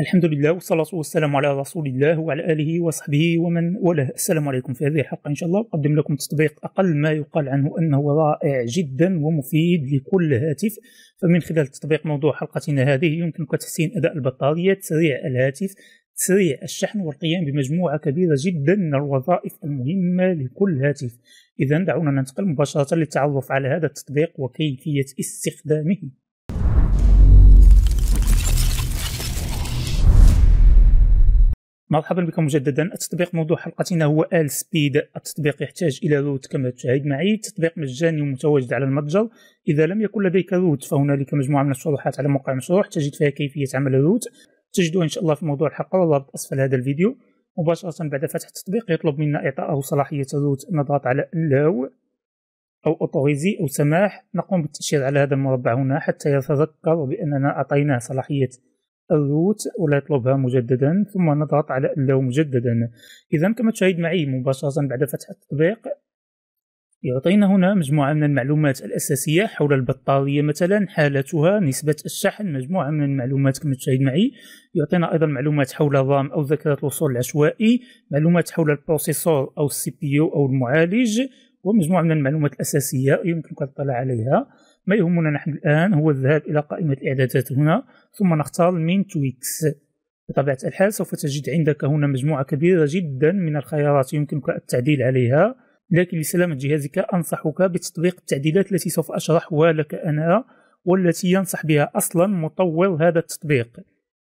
الحمد لله والصلاة والسلام على رسول الله وعلى آله وصحبه ومن وله السلام عليكم في هذه الحلقة إن شاء الله أقدم لكم تطبيق أقل ما يقال عنه أنه رائع جدا ومفيد لكل هاتف فمن خلال تطبيق موضوع حلقتنا هذه يمكنك تحسين أداء البطارية تسريع الهاتف تسريع الشحن والقيام بمجموعة كبيرة جدا من الوظائف المهمة لكل هاتف إذا دعونا ننتقل مباشرة للتعرف على هذا التطبيق وكيفية استخدامه مرحبا بكم مجددا التطبيق موضوع حلقتنا هو آل سبيد التطبيق يحتاج إلى روت كما تشاهد معي تطبيق مجاني ومتواجد على المتجر إذا لم يكن لديك روت فهنالك مجموعة من الشروحات على موقع المشروع تجد فيها كيفية عمل الروت تجدها إن شاء الله في موضوع الحلقة والرابط أسفل هذا الفيديو مباشرة بعد فتح التطبيق يطلب منا إعطائه صلاحية الروت نضغط على لو أو أوتوريزي أو سماح نقوم بالتأشير على هذا المربع هنا حتى يتذكر بأننا أعطيناه صلاحية الروت ولا يطلبها مجددا ثم نضغط على اللو مجددا اذا كما تشاهد معي مباشره بعد فتح التطبيق يعطينا هنا مجموعة من المعلومات الأساسية حول البطارية مثلا حالتها نسبة الشحن مجموعة من المعلومات كما تشاهد معي يعطينا أيضا معلومات حول الرام أو ذاكرة الوصول العشوائي معلومات حول البروسيسور أو السي بي يو أو المعالج ومجموعة من المعلومات الأساسية يمكنك الاطلاع عليها ما يهمنا نحن الآن هو الذهاب إلى قائمة الإعدادات هنا ثم نختار من تويكس بطبيعة الحال سوف تجد عندك هنا مجموعة كبيرة جدا من الخيارات يمكنك التعديل عليها لكن لسلامة جهازك أنصحك بتطبيق التعديلات التي سوف أشرحها لك أنا والتي ينصح بها أصلا مطور هذا التطبيق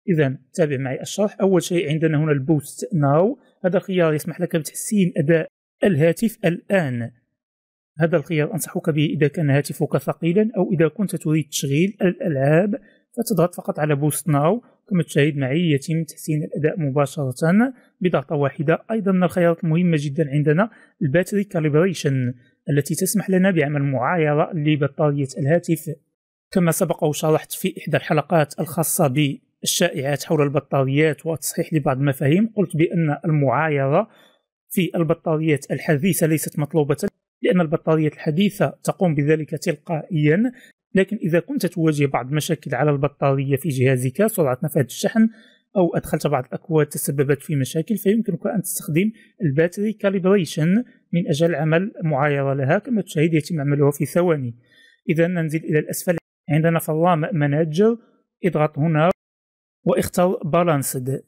إذا تابع معي الشرح أول شيء عندنا هنا البوست ناو هذا الخيار يسمح لك بتحسين أداء الهاتف الآن هذا الخيار أنصحك به إذا كان هاتفك ثقيلا أو إذا كنت تريد تشغيل الألعاب فتضغط فقط على بوست ناو كما تشاهد معي يتم تحسين الأداء مباشرة بضغطة واحدة أيضا من الخيارات المهمة جدا عندنا الباتري كاليبريشن التي تسمح لنا بعمل معايرة لبطارية الهاتف كما سبق وشرحت في إحدى الحلقات الخاصة بالشائعات حول البطاريات وتصحيح لبعض المفاهيم قلت بأن المعايرة في البطاريات الحديثة ليست مطلوبة لأن البطارية الحديثة تقوم بذلك تلقائيا لكن إذا كنت تواجه بعض المشاكل على البطارية في جهازك سرعة نفاذ الشحن أو أدخلت بعض الأكواد تسببت في مشاكل فيمكنك أن تستخدم الباتري كاليبريشن من أجل عمل معايرة لها كما تشاهد يتم عملها في ثواني إذا ننزل إلى الأسفل عندنا في الرام مانجر اضغط هنا واختر بالانسد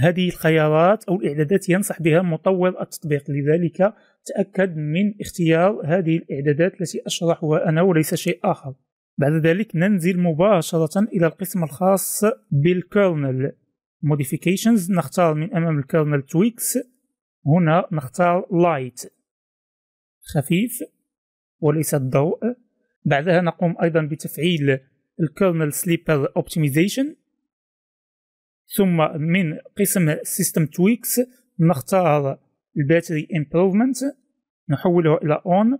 هذه الخيارات أو الإعدادات ينصح بها مطور التطبيق لذلك تأكد من اختيار هذه الإعدادات التي أشرحها أنا وليس شيء آخر بعد ذلك ننزل مباشرة إلى القسم الخاص بالكرنل Modifications نختار من أمام الكرنل تويكس هنا نختار لايت خفيف وليس الضوء بعدها نقوم أيضا بتفعيل الكرنل سليبر Optimization ثم من قسم سيستم تويكس نختار الباتري امبروفمنت نحوله الى اون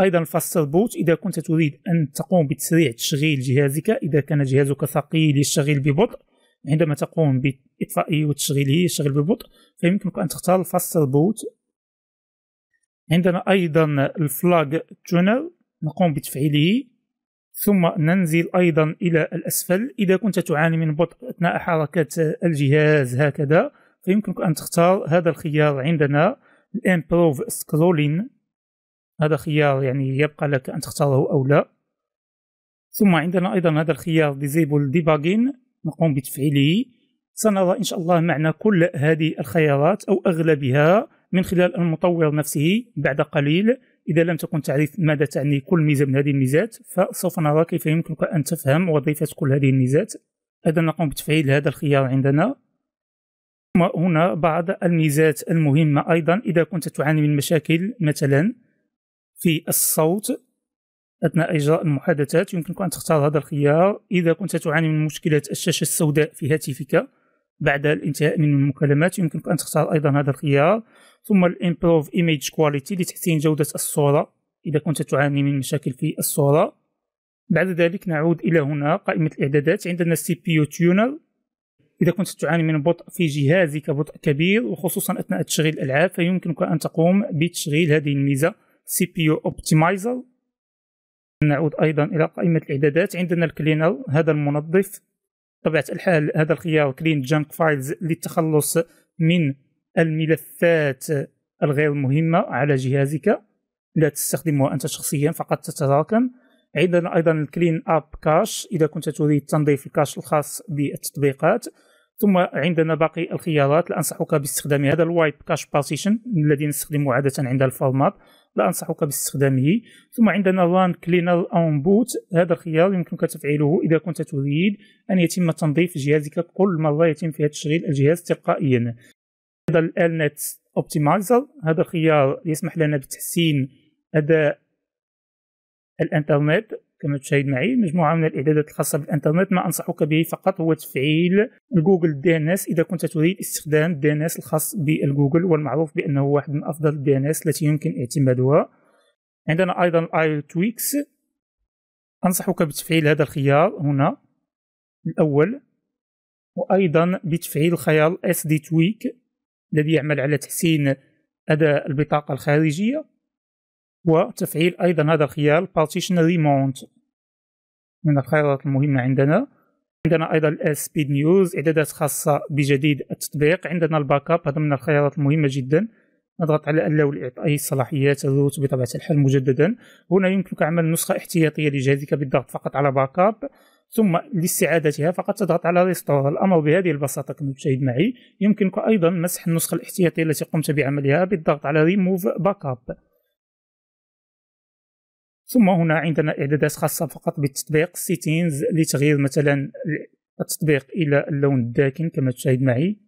ايضا الفاستر بوت اذا كنت تريد ان تقوم بتسريع تشغيل جهازك اذا كان جهازك ثقيل يشتغل ببطء عندما تقوم باطفائه وتشغيله يشتغل ببطء فيمكنك ان تختار الفاستر بوت عندنا ايضا الفلاج تونر نقوم بتفعيله ثم ننزل أيضا إلى الأسفل إذا كنت تعاني من بطء أثناء حركة الجهاز هكذا فيمكنك أن تختار هذا الخيار عندنا امبروف سكرولين هذا خيار يعني يبقى لك أن تختاره أو لا ثم عندنا أيضا هذا الخيار disable debugging نقوم بتفعيله سنرى إن شاء الله معنا كل هذه الخيارات أو أغلبها من خلال المطور نفسه بعد قليل إذا لم تكن تعرف ماذا تعني كل ميزة من هذه الميزات فسوف نرى كيف يمكنك أن تفهم وظيفة كل هذه الميزات إذا نقوم بتفعيل هذا الخيار عندنا ثم هنا بعض الميزات المهمة أيضا إذا كنت تعاني من مشاكل مثلا في الصوت أثناء إجراء المحادثات يمكنك أن تختار هذا الخيار إذا كنت تعاني من مشكلة الشاشة السوداء في هاتفك بعد الانتهاء من المكالمات يمكنك أن تختار أيضا هذا الخيار ثم الامبروف ايميج كواليتي لتحسين جودة الصورة إذا كنت تعاني من مشاكل في الصورة بعد ذلك نعود إلى هنا قائمة الإعدادات عندنا السي بي يو تيونر إذا كنت تعاني من بطء في جهازك بطء كبير وخصوصا أثناء تشغيل الألعاب فيمكنك أن تقوم بتشغيل هذه الميزة سي بي يو اوبتمايزر نعود أيضا إلى قائمة الإعدادات عندنا الكلينر هذا المنظف طبيعة الحال هذا الخيار كلين جانك فايلز للتخلص من الملفات الغير مهمة على جهازك لا تستخدمها أنت شخصيا فقط تتراكم عندنا أيضا الكلين أب كاش إذا كنت تريد تنظيف الكاش الخاص بالتطبيقات ثم عندنا باقي الخيارات لا أنصحك باستخدام هذا الوايت كاش بارتيشن الذي نستخدمه عادة عند الفورمات لا أنصحك باستخدامه ثم عندنا ران كلينر اون بوت هذا الخيار يمكنك تفعيله إذا كنت تريد أن يتم تنظيف جهازك كل مرة يتم فيها تشغيل الجهاز تلقائيا هذا الالنت اوبتمايزر هذا الخيار يسمح لنا بتحسين أداء الانترنت كما تشاهد معي مجموعة من الإعدادات الخاصة بالإنترنت ما أنصحك به فقط هو تفعيل جوجل دي ان اس إذا كنت تريد استخدام دي ان اس الخاص بالجوجل والمعروف بأنه واحد من أفضل الدي ان اس التي يمكن اعتمادها عندنا أيضا الاي تويكس أنصحك بتفعيل هذا الخيار هنا الأول وأيضا بتفعيل خيار اس دي تويك الذي يعمل على تحسين أداء البطاقة الخارجية وتفعيل أيضا هذا الخيار Partition Remount من الخيارات المهمة عندنا عندنا أيضا Speed نيوز إعدادات خاصة بجديد التطبيق عندنا الباك اب هذا من الخيارات المهمة جدا نضغط على اللو اي صلاحيات الروت بطبيعة الحال مجددا هنا يمكنك عمل نسخة احتياطية لجهازك بالضغط فقط على باك اب ثم لاستعادتها فقط تضغط على ريستور الأمر بهذه البساطة كما تشاهد معي يمكنك أيضا مسح النسخة الاحتياطية التي قمت بعملها بالضغط على ريموف باك اب ثم هنا عندنا اعدادات خاصه فقط بالتطبيق سيتينز لتغيير مثلا التطبيق الى اللون الداكن كما تشاهد معي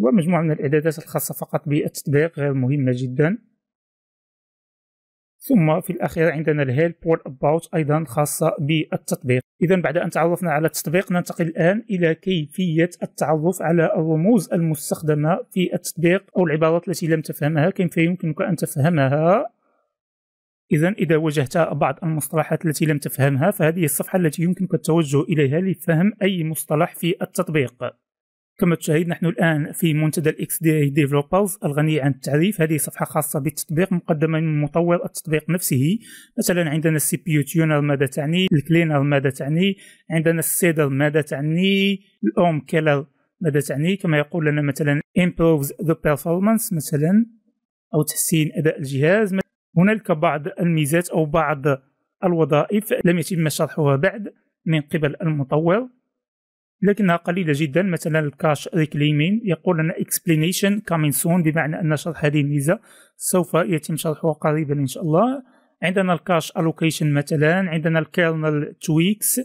ومجموعه من الاعدادات الخاصه فقط بالتطبيق غير مهمه جدا ثم في الأخير عندنا الهيلب والأباوت أيضا خاصة بالتطبيق إذا بعد أن تعرفنا على التطبيق ننتقل الآن إلى كيفية التعرف على الرموز المستخدمة في التطبيق أو العبارات التي لم تفهمها كيف يمكنك أن تفهمها إذا إذا واجهت بعض المصطلحات التي لم تفهمها فهذه الصفحة التي يمكنك التوجه إليها لفهم أي مصطلح في التطبيق كما تشاهد نحن الآن في منتدى الاكس XDA Developers الغني عن التعريف هذه صفحة خاصة بالتطبيق مقدمة من مطور التطبيق نفسه مثلا عندنا السي بي يو تيونر ماذا تعني الكلينر ماذا تعني عندنا السيدر ماذا تعني الاوم Killer ماذا تعني كما يقول لنا مثلا improves the performance مثلا أو تحسين أداء الجهاز هنالك بعض الميزات أو بعض الوظائف لم يتم شرحها بعد من قبل المطور لكنها قليلة جدا مثلا الكاش ريكليمين يقول لنا explanation coming soon بمعنى أن شرح هذه الميزة سوف يتم شرحها قريبا إن شاء الله عندنا الكاش allocation مثلا عندنا الكيرنل تويكس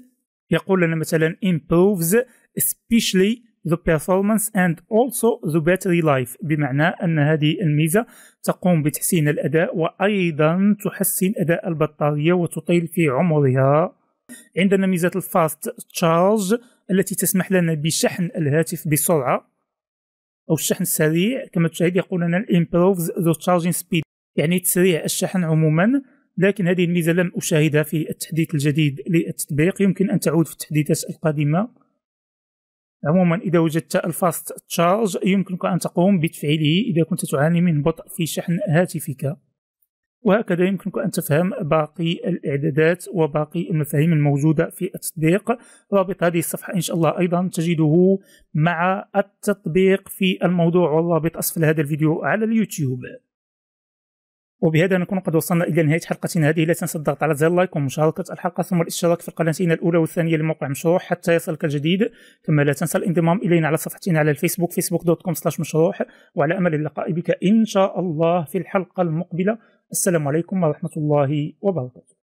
يقول لنا مثلا improves especially the performance and also the battery life بمعنى أن هذه الميزة تقوم بتحسين الأداء وأيضا تحسن أداء البطارية وتطيل في عمرها عندنا ميزة الفاست تشارج التي تسمح لنا بشحن الهاتف بسرعة أو الشحن السريع كما تشاهد يقول لنا improves the charging speed يعني تسريع الشحن عموما لكن هذه الميزة لم أشاهدها في التحديث الجديد للتطبيق يمكن أن تعود في التحديثات القادمة عموما إذا وجدت الفاست تشارج يمكنك أن تقوم بتفعيله إذا كنت تعاني من بطء في شحن هاتفك وهكذا يمكنك أن تفهم باقي الإعدادات وباقي المفاهيم الموجودة في التطبيق رابط هذه الصفحة إن شاء الله أيضا تجده مع التطبيق في الموضوع والرابط أسفل هذا الفيديو على اليوتيوب وبهذا نكون قد وصلنا الى نهايه حلقتنا هذه لا تنسى الضغط على زر اللايك ومشاركه الحلقه ثم الاشتراك في القناتين الاولى والثانيه لموقع مشروع حتى يصلك الجديد كما لا تنسى الانضمام الينا على صفحتنا على الفيسبوك فيسبوك دوت كوم سلاش مشروع وعلى امل اللقاء بك ان شاء الله في الحلقه المقبله السلام عليكم ورحمه الله وبركاته